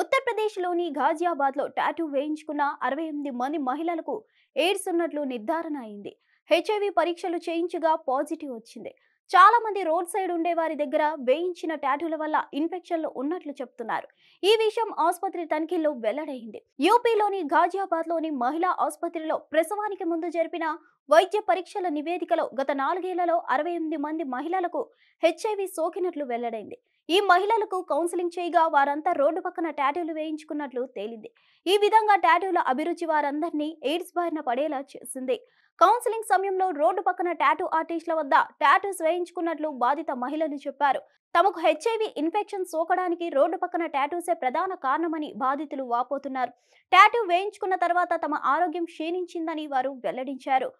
ఉత్తరప్రదేశ్లోని ఘాజియాబాద్లో టాటూ వేయించుకున్న అరవై ఎనిమిది మంది మహిళలకు ఎయిడ్స్ ఉన్నట్లు నిర్ధారణ అయింది హెచ్ఐవి పరీక్షలు చేయించగా పాజిటివ్ వచ్చింది చాలా మంది రోడ్ సైడ్ ఉండే వారి దగ్గర వేయించిన టాటూల వల్ల ఇన్ఫెక్షన్లు ఉన్నట్లు చెప్తున్నారు ఈ విషయం ఆసుపత్రి తనిఖీల్లో వెల్లడైంది యూపీలోని ఘాజియాబాద్ లోని మహిళా ఆసుపత్రిలో ప్రసవానికి ముందు జరిపిన వైద్య పరీక్షల నివేదికలో గత నాలుగేళ్లలో అరవై ఎనిమిది మంది మహిళలకు హెచ్ఐవి సోకినట్లు వెల్లడైంది ఈ మహిళలకు కౌన్సిలింగ్ చేయగా వారంతా రోడ్డు పక్కన టాటూలు వేయించుకున్నట్లు తేలింది ఈ విధంగా టాటూల అభిరుచి వారందరినీ ఎయిడ్స్ బారిన పడేలా చేసింది కౌన్సిలింగ్ సమయంలో రోడ్డు పక్కన టాటూ ఆర్టిస్టుల వద్ద టాటూస్ వేయించుకున్నట్లు బాధిత మహిళలు చెప్పారు తమకు హెచ్ఐవి ఇన్ఫెక్షన్ సోకడానికి రోడ్డు పక్కన టాటూసే ప్రధాన కారణమని బాధితులు వాపోతున్నారు టాటూ వేయించుకున్న తర్వాత తమ ఆరోగ్యం క్షీణించిందని వారు వెల్లడించారు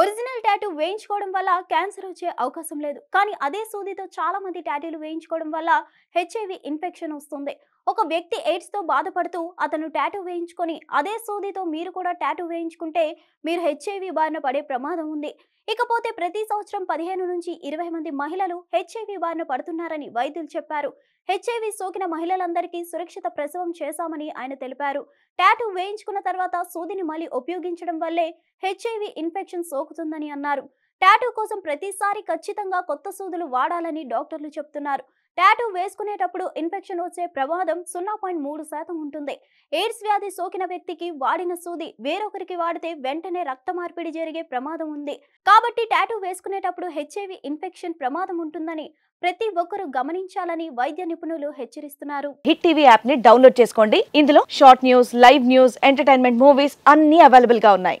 ఒరిజినల్ టాటూ వేయించుకోవడం వల్ల క్యాన్సర్ వచ్చే అవకాశం లేదు కానీ అదే సూదితో చాలా మంది టాటూలు వేయించుకోవడం వల్ల హెచ్ఐవి ఇన్ఫెక్షన్ వస్తుంది ఒక వ్యక్తి ఎయిడ్స్తో బాధపడుతూ అతను ట్యాటూ వేయించుకొని అదే సూదితో మీరు కూడా ట్యాటూ వేయించుకుంటే మీరు హెచ్ఐవి బారిన పడే ప్రమాదం ఉంది ఇకపోతే ప్రతి సంవత్సరం పదిహేను నుంచి ఇరవై మంది మహిళలు హెచ్ఐవి బారిన పడుతున్నారని వైద్యులు చెప్పారు హెచ్ఐవి సోకిన మహిళలందరికీ సురక్షిత ప్రసవం చేశామని ఆయన తెలిపారు ట్యాటూ వేయించుకున్న తర్వాత సూదిని మళ్ళీ ఉపయోగించడం వల్లే హెచ్ఐవి ఇన్ఫెక్షన్ సోకుతుందని అన్నారు టాటూ కోసం ప్రతిసారి ఖచ్చితంగా కొత్త సూదులు వాడాలని డాక్టర్లు చెప్తున్నారు టాటూ వేసుకునేటప్పుడు ఇన్ఫెక్షన్ వచ్చే ప్రమాదం సున్నా పాయింట్ మూడు శాతం ఉంటుంది ఎయిడ్స్ వ్యాధి సోకిన వ్యక్తికి వాడిన సూది వేరొకరికి వాడితే వెంటనే రక్త మార్పిడి జరిగే ప్రమాదం ఉంది కాబట్టి టాటూ వేసుకునేటప్పుడు హెచ్ఐవి ఇన్ఫెక్షన్ ప్రమాదం ఉంటుందని ప్రతి ఒక్కరూ గమనించాలని వైద్య నిపుణులు హెచ్చరిస్తున్నారు హిట్ టీవీ యాప్ ని డౌన్లోడ్ చేసుకోండి ఇందులో short news live news entertainment movies అన్ని అవైలబుల్ గా ఉన్నాయి